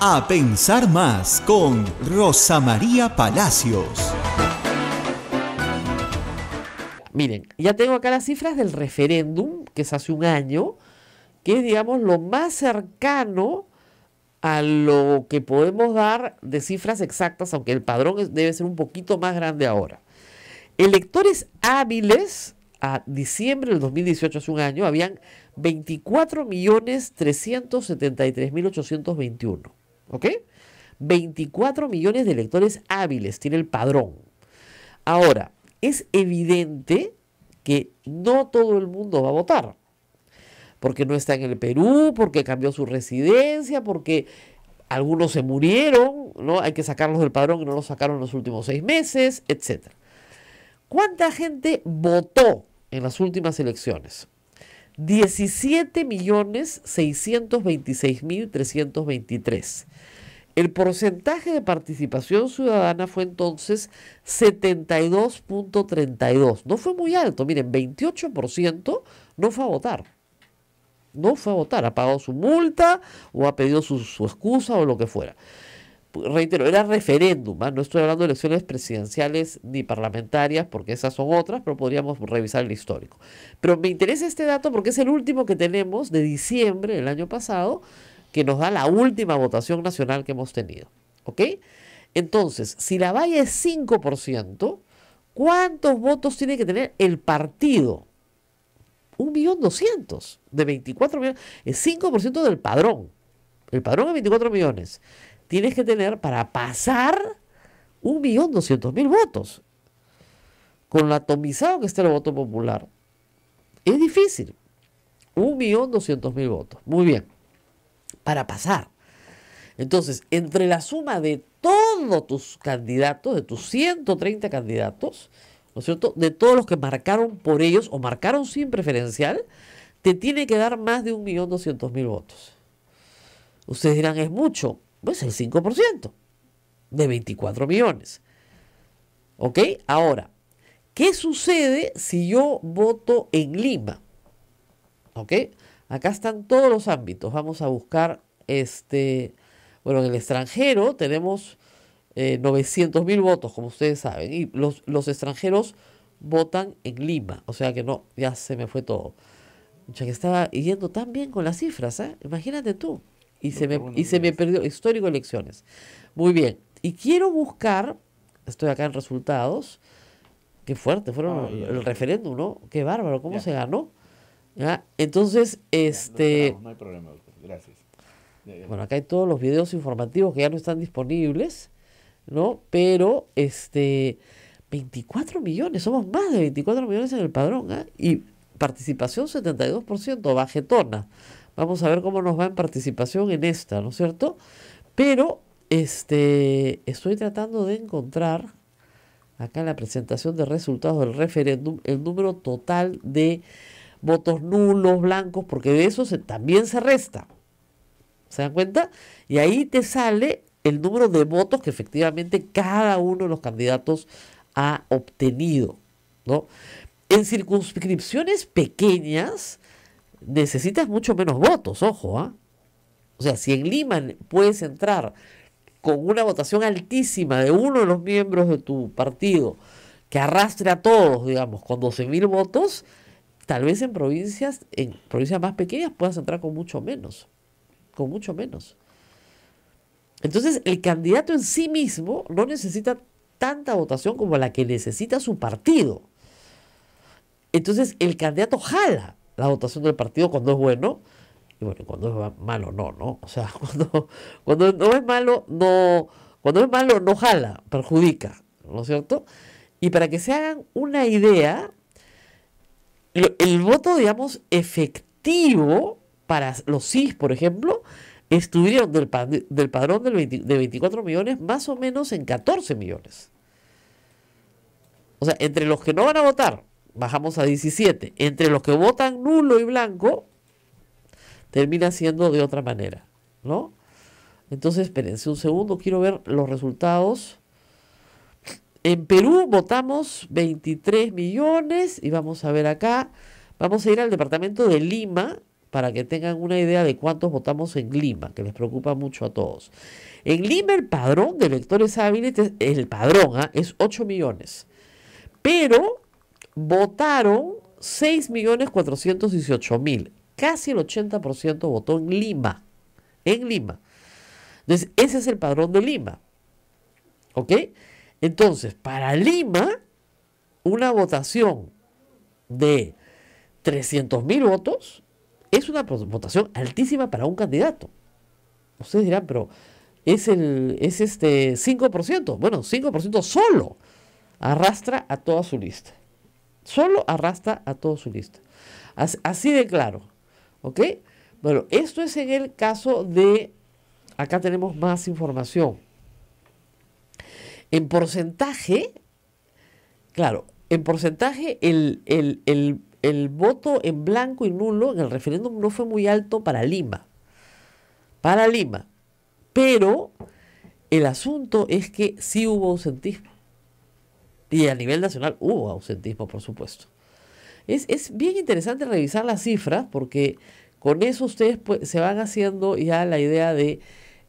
A Pensar Más con Rosa María Palacios. Miren, ya tengo acá las cifras del referéndum, que es hace un año, que es, digamos, lo más cercano a lo que podemos dar de cifras exactas, aunque el padrón debe ser un poquito más grande ahora. Electores hábiles a diciembre del 2018, hace un año, habían 24.373.821. ¿Ok? 24 millones de electores hábiles tiene el padrón. Ahora, es evidente que no todo el mundo va a votar. Porque no está en el Perú, porque cambió su residencia, porque algunos se murieron, ¿no? Hay que sacarlos del padrón y no los sacaron en los últimos seis meses, etc. ¿Cuánta gente votó en las últimas elecciones? 17.626.323. El porcentaje de participación ciudadana fue entonces 72.32. No fue muy alto, miren, 28% no fue a votar. No fue a votar, ha pagado su multa o ha pedido su, su excusa o lo que fuera reitero, era referéndum, ¿ah? no estoy hablando de elecciones presidenciales ni parlamentarias, porque esas son otras, pero podríamos revisar el histórico. Pero me interesa este dato porque es el último que tenemos de diciembre del año pasado, que nos da la última votación nacional que hemos tenido. Entonces, si la valla es 5%, ¿cuántos votos tiene que tener el partido? Un millón doscientos de 24 millones. Es 5% del padrón. El padrón es 24 millones tienes que tener para pasar 1.200.000 votos. Con lo atomizado que está el voto popular, es difícil. 1.200.000 votos. Muy bien. Para pasar. Entonces, entre la suma de todos tus candidatos, de tus 130 candidatos, ¿no es cierto? De todos los que marcaron por ellos o marcaron sin preferencial, te tiene que dar más de 1.200.000 votos. Ustedes dirán, es mucho. Pues el 5% de 24 millones. ¿Ok? Ahora, ¿qué sucede si yo voto en Lima? ¿Ok? Acá están todos los ámbitos. Vamos a buscar este. Bueno, en el extranjero tenemos 900 eh, mil votos, como ustedes saben, y los, los, extranjeros votan en Lima. O sea que no, ya se me fue todo. sea que estaba yendo tan bien con las cifras, ¿eh? Imagínate tú. Y, se me, y se me perdió. Histórico elecciones. Muy bien. Y quiero buscar, estoy acá en resultados. Qué fuerte, fueron el, referéndum, ¿no? Qué bárbaro, ¿cómo se ganó? Entonces, este... No, hay problema, Gracias. Bueno, acá hay todos los videos informativos que ya no están disponibles, ¿no? Pero, este, 24 millones, somos más de 24 millones en el padrón, ¿ah? Y participación 72%, bajetona. Vamos a ver cómo nos va en participación en esta, ¿no es cierto? Pero este, estoy tratando de encontrar acá en la presentación de resultados del referéndum el número total de votos nulos, blancos, porque de eso también se resta. ¿Se dan cuenta? Y ahí te sale el número de votos que efectivamente cada uno de los candidatos ha obtenido. ¿no? En circunscripciones pequeñas, necesitas mucho menos votos, ojo. ¿ah? O sea, si en Lima puedes entrar con una votación altísima de uno de los miembros de tu partido, que arrastre a todos, digamos, con 12.000 votos, tal vez en provincias, en provincias más pequeñas puedas entrar con mucho menos, con mucho menos. Entonces, el candidato en sí mismo no necesita tanta votación como la que necesita su partido. Entonces, el candidato jala la votación del partido cuando es bueno y bueno, cuando es malo no, ¿no? O sea, cuando, no es malo, no, cuando es malo no jala, perjudica, ¿no es cierto? Y para que se hagan una idea, el, voto, digamos, efectivo para los CIS, por ejemplo, estuvieron del, padrón de 24 millones más o menos en 14 millones. O sea, entre los que no van a votar bajamos a 17. Entre los que votan nulo y blanco, termina siendo de otra manera, ¿no? Entonces, espérense un segundo, quiero ver los resultados. En Perú votamos 23 millones y vamos a ver acá. Vamos a ir al departamento de Lima para que tengan una idea de cuántos votamos en Lima, que les preocupa mucho a todos. En Lima el padrón de electores hábiles, el padrón ¿ah? es 8 millones. Pero votaron 6.418.000. Casi el 80% votó en Lima. En Lima. Entonces, ese es el padrón de Lima. ¿Ok? Entonces, para Lima, una votación de 300.000 votos es una votación altísima para un candidato. Ustedes dirán, pero es, el, es este 5%. Bueno, 5% solo arrastra a toda su lista. Solo arrastra a todo su lista. Así de claro. ¿Ok? Bueno, esto es en el caso de... Acá tenemos más información. En porcentaje, claro, en porcentaje el, voto en blanco y nulo en el referéndum no fue muy alto para Lima. Para Lima. Pero el asunto es que sí hubo un ausentismo. Y a nivel nacional hubo ausentismo, por supuesto. Es, bien interesante revisar las cifras porque con eso ustedes pues, se van haciendo ya la idea de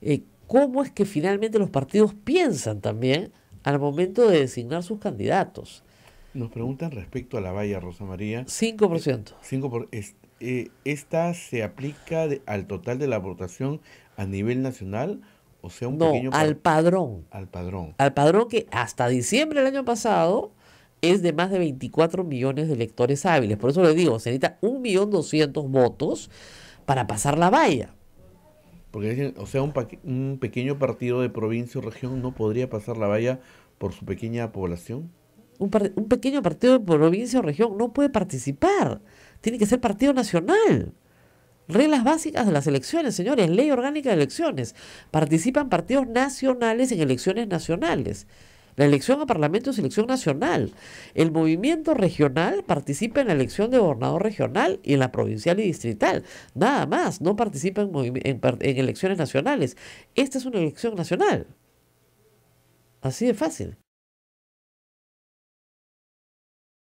eh, cómo es que finalmente los partidos piensan también al momento de designar sus candidatos. Nos preguntan respecto a la valla, Rosa María. 5%. Eh, eh, ¿Esta se aplica al total de la votación a nivel nacional o sea, un no, al padrón. Al padrón. Al padrón que hasta diciembre del año pasado es de más de 24 millones de electores hábiles. Por eso le digo, se necesita 1.200.000 votos para pasar la valla. Porque, o sea, un, pequeño partido de provincia o región no podría pasar la valla por su pequeña población. Un, un pequeño partido de provincia o región no puede participar. Tiene que ser partido nacional. Reglas básicas de las elecciones, señores. Ley orgánica de elecciones. Participan partidos nacionales en elecciones nacionales. La elección a Parlamento es elección nacional. El movimiento regional participa en la elección de gobernador regional y en la provincial y distrital. Nada más, no participa en, elecciones nacionales. Esta es una elección nacional. Así de fácil.